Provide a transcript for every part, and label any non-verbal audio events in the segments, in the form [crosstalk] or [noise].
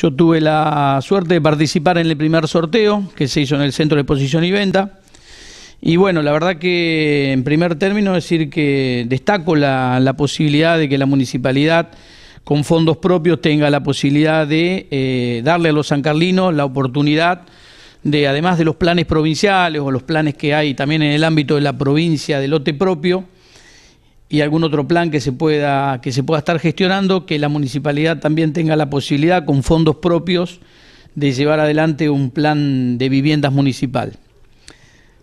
Yo tuve la suerte de participar en el primer sorteo que se hizo en el Centro de Exposición y Venta. Y bueno, la verdad que en primer término decir que destaco la, posibilidad de que la municipalidad con fondos propios tenga la posibilidad de eh, darle a los sancarlinos la oportunidad de, además de los planes provinciales o los planes que hay también en el ámbito de la provincia de lote propio, y algún otro plan que se pueda que se pueda estar gestionando, que la municipalidad también tenga la posibilidad con fondos propios de llevar adelante un plan de viviendas municipal.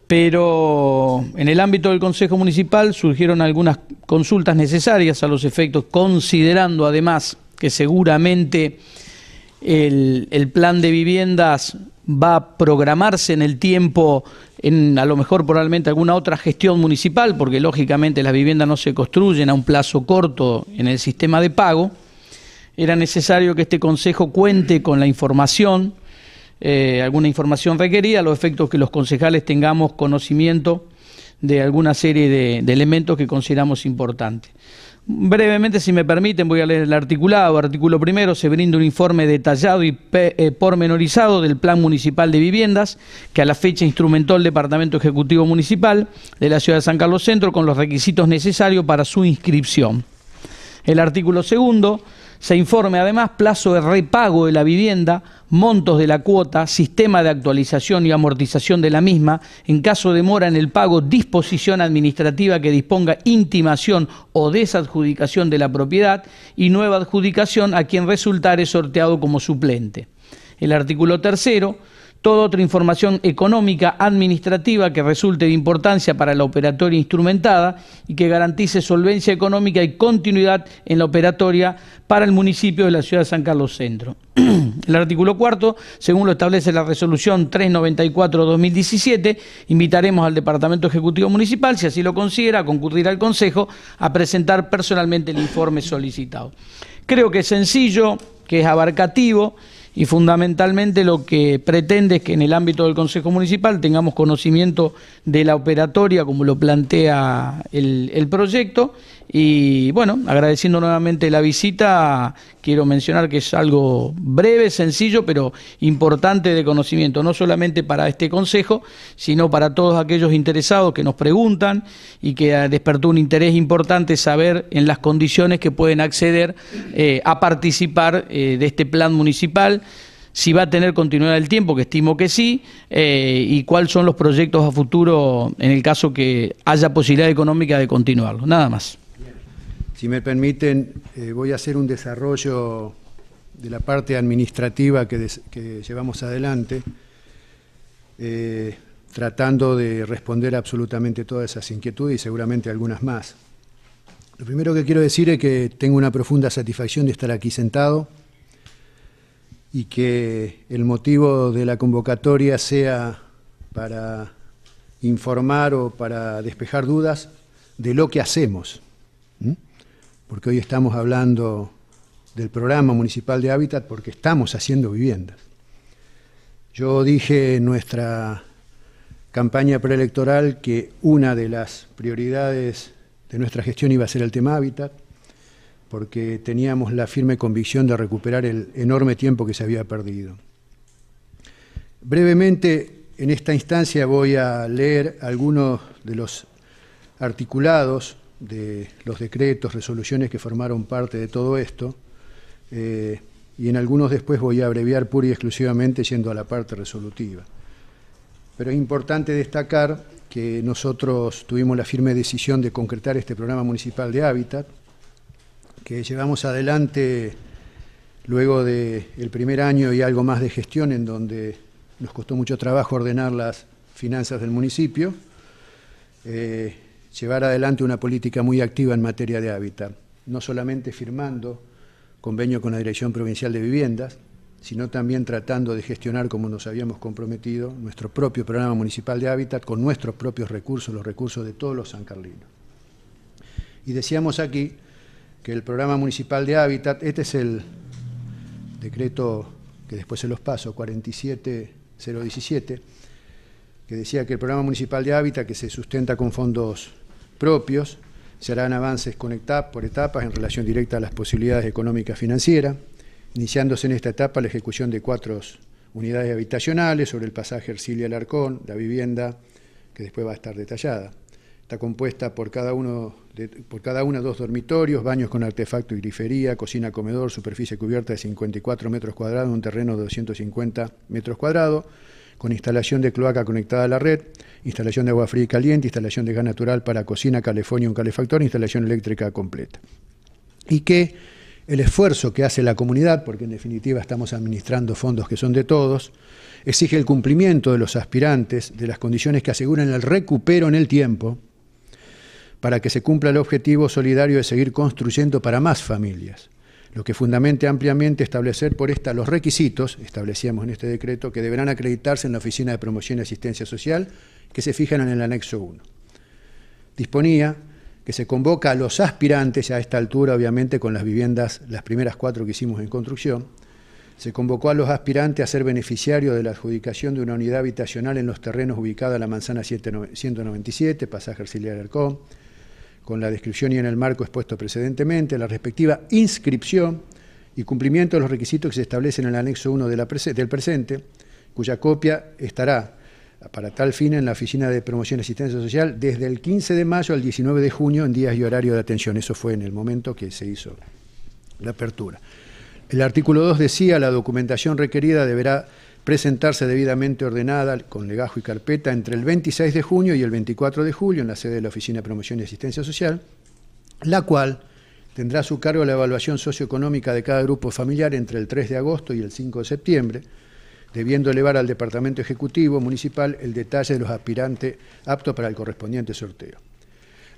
Pero en el ámbito del Consejo Municipal surgieron algunas consultas necesarias a los efectos, considerando además que seguramente el, el plan de viviendas va a programarse en el tiempo, en a lo mejor probablemente alguna otra gestión municipal, porque lógicamente las viviendas no se construyen a un plazo corto en el sistema de pago, era necesario que este Consejo cuente con la información, eh, alguna información requerida, a los efectos que los concejales tengamos conocimiento de alguna serie de elementos que consideramos importantes. Brevemente, si me permiten, voy a leer el articulado. Artículo primero, se brinda un informe detallado y eh, pormenorizado del Plan Municipal de Viviendas, que a la fecha instrumentó el Departamento Ejecutivo Municipal de la Ciudad de San Carlos Centro con los requisitos necesarios para su inscripción. El artículo segundo, se informe además plazo de repago de la vivienda montos de la cuota, sistema de actualización y amortización de la misma, en caso de mora en el pago, disposición administrativa que disponga intimación o desadjudicación de la propiedad y nueva adjudicación a quien resultare sorteado como suplente. El artículo tercero Toda otra información económica, administrativa que resulte de importancia para la operatoria instrumentada y que garantice solvencia económica y continuidad en la operatoria para el municipio de la ciudad de San Carlos Centro. [clears throat] El artículo cuarto, según lo establece la resolución 394-2017, invitaremos al Departamento Ejecutivo Municipal, si así lo considera, a concurrir al Consejo a presentar personalmente el informe solicitado. Creo que es sencillo, que es abarcativo y fundamentalmente lo que pretende es que en el ámbito del Consejo Municipal tengamos conocimiento de la operatoria como lo plantea el, proyecto y bueno, agradeciendo nuevamente la visita, quiero mencionar que es algo breve, sencillo, pero importante de conocimiento, no solamente para este Consejo, sino para todos aquellos interesados que nos preguntan y que despertó un interés importante saber en las condiciones que pueden acceder eh, a participar eh, de este plan municipal si va a tener continuidad el tiempo, que estimo que sí, eh, y cuáles son los proyectos a futuro en el caso que haya posibilidad económica de continuarlo. Nada más. Si me permiten, eh, voy a hacer un desarrollo de la parte administrativa que, llevamos adelante, eh, tratando de responder absolutamente todas esas inquietudes y seguramente algunas más. Lo primero que quiero decir es que tengo una profunda satisfacción de estar aquí sentado y que el motivo de la convocatoria sea para informar o para despejar dudas de lo que hacemos. Porque hoy estamos hablando del programa municipal de hábitat porque estamos haciendo viviendas. Yo dije en nuestra campaña preelectoral que una de las prioridades de nuestra gestión iba a ser el tema hábitat porque teníamos la firme convicción de recuperar el enorme tiempo que se había perdido. Brevemente, en esta instancia voy a leer algunos de los articulados de los decretos, resoluciones que formaron parte de todo esto, eh, y en algunos después voy a abreviar pura y exclusivamente yendo a la parte resolutiva. Pero es importante destacar que nosotros tuvimos la firme decisión de concretar este programa municipal de hábitat, que llevamos adelante luego del primer año y algo más de gestión en donde nos costó mucho trabajo ordenar las finanzas del municipio, eh, llevar adelante una política muy activa en materia de hábitat, no solamente firmando convenio con la Dirección Provincial de Viviendas, sino también tratando de gestionar, como nos habíamos comprometido, nuestro propio programa municipal de hábitat con nuestros propios recursos, los recursos de todos los san sancarlinos. Y decíamos aquí que el programa municipal de hábitat, este es el decreto que después se los paso, 47017, que decía que el programa municipal de hábitat, que se sustenta con fondos propios, se harán avances conectados por etapas en relación directa a las posibilidades económicas financieras, iniciándose en esta etapa la ejecución de cuatro unidades habitacionales sobre el pasaje Ercilia Alarcón, la vivienda, que después va a estar detallada. Está compuesta por cada uno por cada una dos dormitorios, baños con artefacto y grifería, cocina, comedor, superficie cubierta de 54 metros cuadrados, un terreno de 250 metros cuadrados, con instalación de cloaca conectada a la red, instalación de agua fría y caliente, instalación de gas natural para cocina, calefonia, un calefactor, instalación eléctrica completa. Y que el esfuerzo que hace la comunidad, porque en definitiva estamos administrando fondos que son de todos, exige el cumplimiento de los aspirantes de las condiciones que aseguran el recupero en el tiempo para que se cumpla el objetivo solidario de seguir construyendo para más familias, lo que fundamente ampliamente establecer por esta los requisitos, establecíamos en este decreto, que deberán acreditarse en la Oficina de Promoción y Asistencia Social, que se fijan en el anexo 1. Disponía que se convoca a los aspirantes, a esta altura obviamente con las viviendas, las primeras cuatro que hicimos en construcción, se convocó a los aspirantes a ser beneficiarios de la adjudicación de una unidad habitacional en los terrenos ubicados en la manzana 197, pasaje auxiliar Arcón, con la descripción y en el marco expuesto precedentemente, la respectiva inscripción y cumplimiento de los requisitos que se establecen en el anexo 1 del presente, cuya copia estará para tal fin en la Oficina de Promoción y Asistencia Social desde el 15 de mayo al 19 de junio en días y horario de atención. Eso fue en el momento que se hizo la apertura. El artículo 2 decía, la documentación requerida deberá presentarse debidamente ordenada con legajo y carpeta entre el 26 de junio y el 24 de julio en la sede de la Oficina de Promoción y Asistencia Social, la cual tendrá a su cargo la evaluación socioeconómica de cada grupo familiar entre el 3 de agosto y el 5 de septiembre, debiendo elevar al Departamento Ejecutivo Municipal el detalle de los aspirantes aptos para el correspondiente sorteo.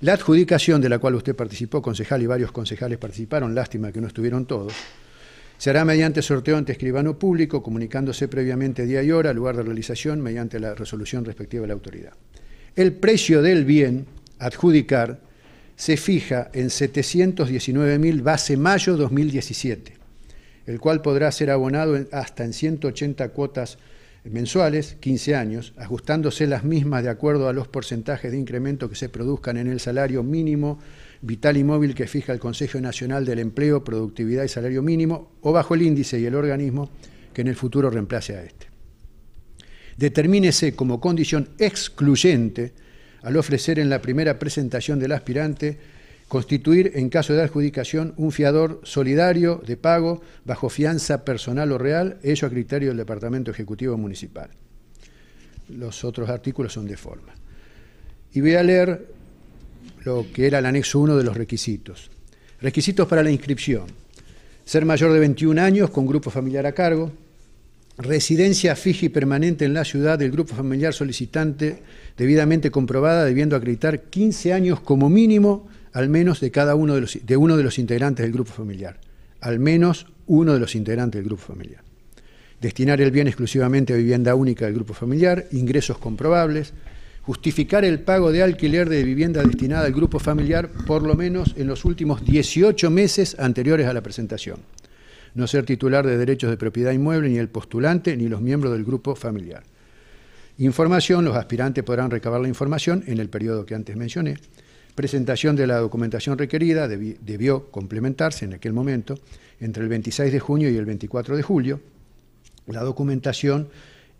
La adjudicación de la cual usted participó, concejal, y varios concejales participaron, lástima que no estuvieron todos, se hará mediante sorteo ante escribano público, comunicándose previamente día y hora, lugar de realización, mediante la resolución respectiva de la autoridad. El precio del bien adjudicar se fija en 719.000 base mayo 2017, el cual podrá ser abonado hasta en 180 cuotas mensuales, 15 años, ajustándose las mismas de acuerdo a los porcentajes de incremento que se produzcan en el salario mínimo vital y móvil que fija el Consejo Nacional del Empleo, Productividad y Salario Mínimo, o bajo el índice y el organismo que en el futuro reemplace a este. Determínese como condición excluyente al ofrecer en la primera presentación del aspirante constituir, en caso de adjudicación, un fiador solidario de pago bajo fianza personal o real, ello a criterio del Departamento Ejecutivo Municipal. Los otros artículos son de forma. Y voy a leer lo que era el anexo 1 de los requisitos. Requisitos para la inscripción. Ser mayor de 21 años con grupo familiar a cargo, residencia fija y permanente en la ciudad del grupo familiar solicitante debidamente comprobada, debiendo acreditar 15 años como mínimo al menos de cada uno de, los, de uno de los integrantes del grupo familiar, al menos uno de los integrantes del grupo familiar. Destinar el bien exclusivamente a vivienda única del grupo familiar, ingresos comprobables, justificar el pago de alquiler de vivienda destinada al grupo familiar por lo menos en los últimos 18 meses anteriores a la presentación. No ser titular de derechos de propiedad inmueble ni el postulante ni los miembros del grupo familiar. Información, los aspirantes podrán recabar la información en el periodo que antes mencioné. Presentación de la documentación requerida debió complementarse en aquel momento entre el 26 de junio y el 24 de julio. La documentación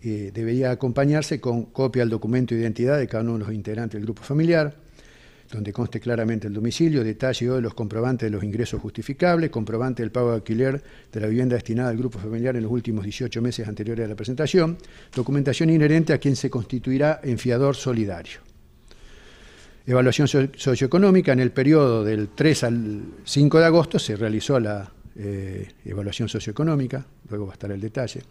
eh, debería acompañarse con copia del documento de identidad de cada uno de los integrantes del grupo familiar, donde conste claramente el domicilio, detalle de los comprobantes de los ingresos justificables, comprobante del pago de alquiler de la vivienda destinada al grupo familiar en los últimos 18 meses anteriores a la presentación, documentación inherente a quien se constituirá en fiador solidario evaluación socioeconómica. En el periodo del 3 al 5 de agosto se realizó la eh, evaluación socioeconómica, luego va a estar el detalle.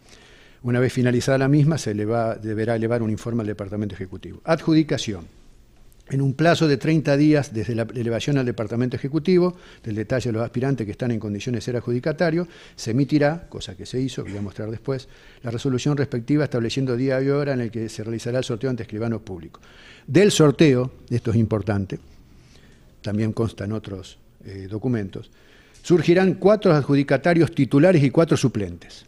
Una vez finalizada la misma, se va deberá elevar un informe al Departamento Ejecutivo. Adjudicación en un plazo de 30 días desde la elevación al Departamento Ejecutivo del detalle de los aspirantes que están en condiciones de ser adjudicatarios, se emitirá, cosa que se hizo, voy a mostrar después, la resolución respectiva estableciendo día y hora en el que se realizará el sorteo ante escribanos públicos. Del sorteo, esto es importante, también consta en otros eh, documentos, surgirán cuatro adjudicatarios titulares y cuatro suplentes.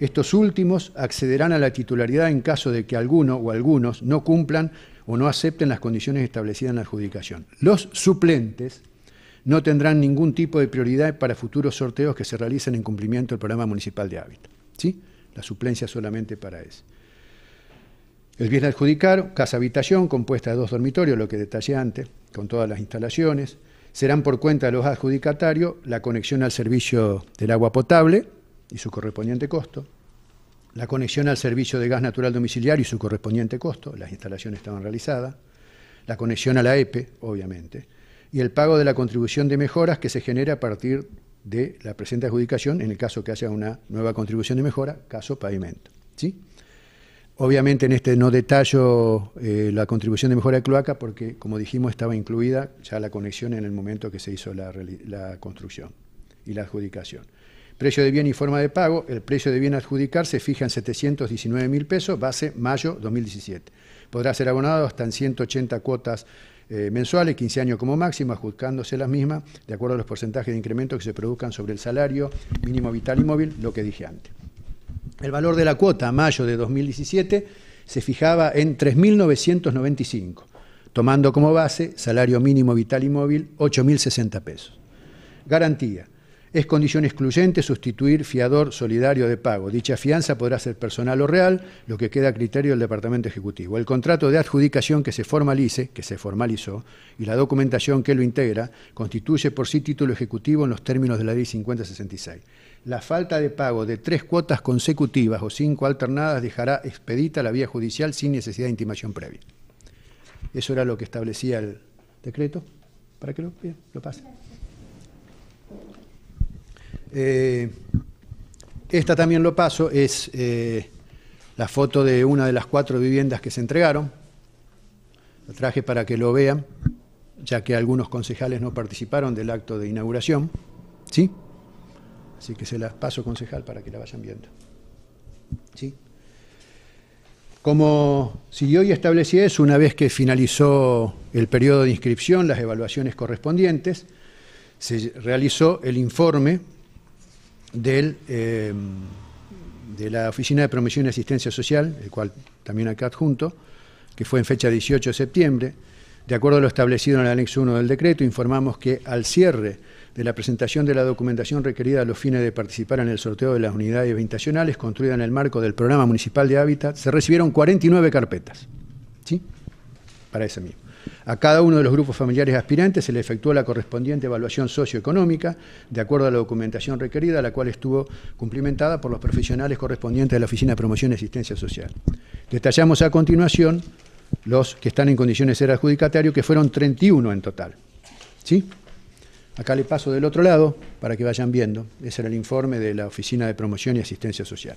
Estos últimos accederán a la titularidad en caso de que alguno o algunos no cumplan o no acepten las condiciones establecidas en la adjudicación. Los suplentes no tendrán ningún tipo de prioridad para futuros sorteos que se realicen en cumplimiento del programa municipal de hábitat. ¿sí? La suplencia solamente para eso. El bien adjudicar, casa-habitación compuesta de dos dormitorios, lo que detallé antes, con todas las instalaciones. Serán por cuenta de los adjudicatarios la conexión al servicio del agua potable y su correspondiente costo, la conexión al servicio de gas natural domiciliario y su correspondiente costo, las instalaciones estaban realizadas, la conexión a la EPE, obviamente, y el pago de la contribución de mejoras que se genera a partir de la presente adjudicación en el caso que haya una nueva contribución de mejora, caso pavimento. ¿sí? Obviamente en este no detallo eh, la contribución de mejora de cloaca porque, como dijimos, estaba incluida ya la conexión en el momento que se hizo la construcción y la adjudicación. Precio de bien y forma de pago. El precio de bien a adjudicar se fija en 719 mil pesos, base mayo 2017. Podrá ser abonado hasta en 180 cuotas eh, mensuales, 15 años como máximo, ajustándose las mismas de acuerdo a los porcentajes de incremento que se produzcan sobre el salario mínimo vital y móvil, lo que dije antes. El valor de la cuota a mayo de 2017 se fijaba en 3.995, tomando como base salario mínimo vital y móvil 8.060 pesos. Garantía. Es condición excluyente sustituir fiador solidario de pago. Dicha fianza podrá ser personal o real, lo que queda a criterio del Departamento Ejecutivo. El contrato de adjudicación que se formalice, que se formalizó, y la documentación que lo integra, constituye por sí título ejecutivo en los términos de la Ley 5066. La falta de pago de tres cuotas consecutivas o cinco alternadas dejará expedita la vía judicial sin necesidad de intimación previa. Eso era lo que establecía el decreto. Para que lo, lo pase. Eh, esta también lo paso, es eh, la foto de una de las cuatro viviendas que se entregaron. La traje para que lo vean, ya que algunos concejales no participaron del acto de inauguración. ¿Sí? Así que se las paso, concejal, para que la vayan viendo. ¿Sí? Como siguió y establecí eso, una vez que finalizó el periodo de inscripción, las evaluaciones correspondientes, se realizó el informe del, em, de la Oficina de Promoción y Asistencia Social, el cual también acá adjunto, que fue en fecha 18 de septiembre. De acuerdo a lo establecido en el anexo 1 del decreto, informamos que al cierre de la presentación de la documentación requerida a los fines de participar en el sorteo de las unidades habitacionales construidas en el marco del Programa Municipal de Hábitat, se recibieron 49 carpetas. ¿Sí? Para ese mismo. A cada uno de los grupos familiares aspirantes se le efectuó la correspondiente evaluación socioeconómica, de acuerdo a la documentación requerida, la cual estuvo cumplimentada por los profesionales correspondientes de la Oficina de Promoción y Asistencia Social. Detallamos a continuación los que están en condiciones de ser adjudicatarios, que fueron 31 en total. ¿Sí? Acá les paso del otro lado para que vayan viendo. Ese era el informe de la Oficina de Promoción y Asistencia Social.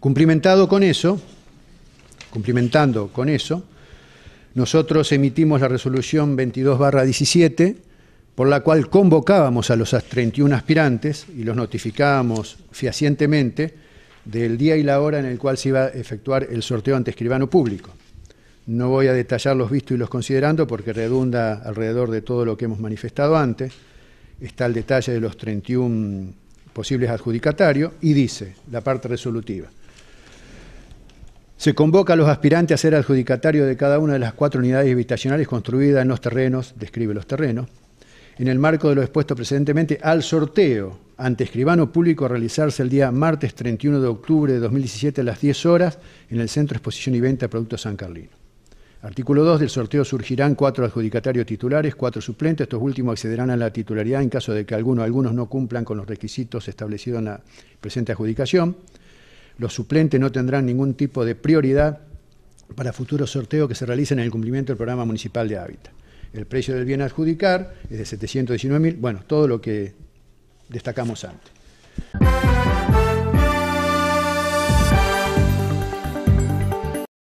Cumplimentado con eso, cumplimentando con eso, nosotros emitimos la resolución 22 17, por la cual convocábamos a los 31 aspirantes y los notificábamos fehacientemente del día y la hora en el cual se iba a efectuar el sorteo ante escribano público. No voy a detallar los vistos y los considerando porque redunda alrededor de todo lo que hemos manifestado antes. Está el detalle de los 31 posibles adjudicatarios y dice la parte resolutiva. Se convoca a los aspirantes a ser adjudicatario de cada una de las cuatro unidades habitacionales construidas en los terrenos, describe los terrenos, en el marco de lo expuesto precedentemente, al sorteo ante escribano público a realizarse el día martes 31 de octubre de 2017 a las 10 horas en el Centro de Exposición y Venta de Productos San Carlino. Artículo 2 del sorteo surgirán cuatro adjudicatarios titulares, cuatro suplentes. Estos últimos accederán a la titularidad en caso de que alguno, algunos no cumplan con los requisitos establecidos en la presente adjudicación. Los suplentes no tendrán ningún tipo de prioridad para futuros sorteos que se realicen en el cumplimiento del programa municipal de hábitat. El precio del bien a adjudicar es de 719.000, bueno, todo lo que destacamos antes.